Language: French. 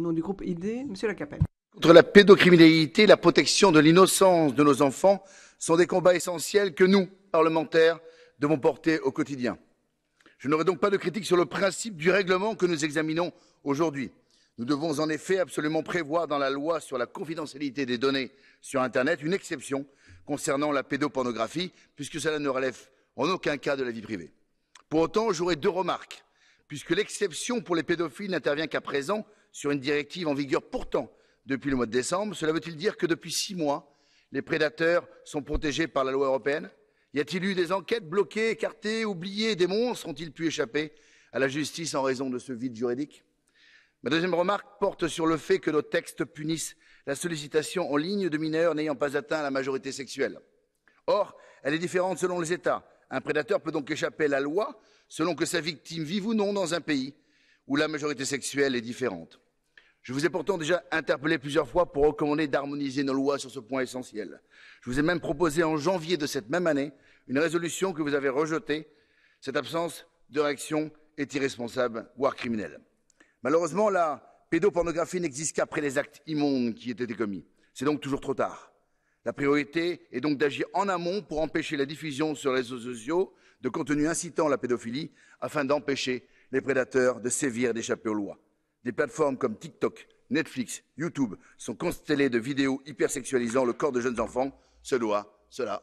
nom du groupe ID, Monsieur Contre la pédocriminalité, la protection de l'innocence de nos enfants sont des combats essentiels que nous, parlementaires, devons porter au quotidien. Je n'aurai donc pas de critique sur le principe du règlement que nous examinons aujourd'hui. Nous devons en effet absolument prévoir dans la loi sur la confidentialité des données sur Internet une exception concernant la pédopornographie, puisque cela ne relève en aucun cas de la vie privée. Pour autant, j'aurai deux remarques, puisque l'exception pour les pédophiles n'intervient qu'à présent sur une directive en vigueur pourtant depuis le mois de décembre. Cela veut-il dire que depuis six mois, les prédateurs sont protégés par la loi européenne Y a-t-il eu des enquêtes bloquées, écartées, oubliées Des monstres ont-ils pu échapper à la justice en raison de ce vide juridique Ma deuxième remarque porte sur le fait que nos textes punissent la sollicitation en ligne de mineurs n'ayant pas atteint la majorité sexuelle. Or, elle est différente selon les États. Un prédateur peut donc échapper à la loi selon que sa victime vive ou non dans un pays où la majorité sexuelle est différente. Je vous ai pourtant déjà interpellé plusieurs fois pour recommander d'harmoniser nos lois sur ce point essentiel. Je vous ai même proposé en janvier de cette même année une résolution que vous avez rejetée. Cette absence de réaction est irresponsable, voire criminelle. Malheureusement, la pédopornographie n'existe qu'après les actes immondes qui étaient commis. C'est donc toujours trop tard. La priorité est donc d'agir en amont pour empêcher la diffusion sur les réseaux sociaux de contenus incitant à la pédophilie afin d'empêcher les prédateurs de sévir et d'échapper aux lois. Des plateformes comme TikTok, Netflix, YouTube sont constellées de vidéos hypersexualisant le corps de jeunes enfants. Cela, cela.